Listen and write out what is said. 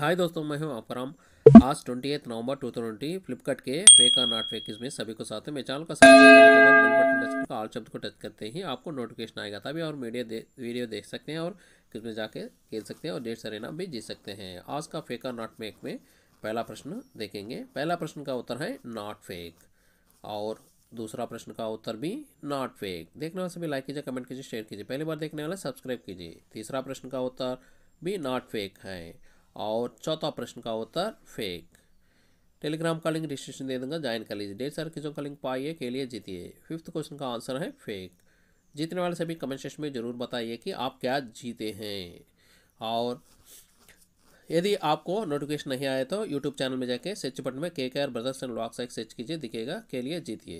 हाय दोस्तों मैं हूं अपराम आज twenty eighth November to twenty Flipkart के फेक और नॉट फेक में सभी को साथ मेरे चैनल का बटन ऑल शब्द को टच करते ही आपको नोटिफिकेशन आएगा तभी और मीडिया दे, वीडियो देख सकते हैं और किसमें जाके खेल सकते हैं और डेढ़ सारे इनाम भी जीत सकते हैं आज का फेक और नॉट फेक में पहला प्रश्न देखेंगे पहला प्रश्न का उत्तर है नॉट फेक और दूसरा प्रश्न का उत्तर भी नॉट फेक देखने वाले सभी लाइक कीजिए कमेंट कीजिए शेयर कीजिए पहली बार देखने वाले सब्सक्राइब कीजिए तीसरा प्रश्न का उत्तर भी नॉट फेक है और चौथा प्रश्न का उत्तर फेक टेलीग्राम का लिंक डिस्क्रिप्शन दे दूंगा ज्वाइन कर लीजिए डेढ़ सारे किसों का लिंक पाइए के लिए जीतिए फिफ्थ क्वेश्चन का आंसर है फेक जीतने वाले सभी कमेंट सेक्शन में ज़रूर बताइए कि आप क्या जीते हैं और यदि आपको नोटिफिकेशन नहीं आए तो यूट्यूब चैनल में जाके सर्च बटन में K K R brothers and blog साइक सर्च कीजिए दिखेगा के लिए जीतिए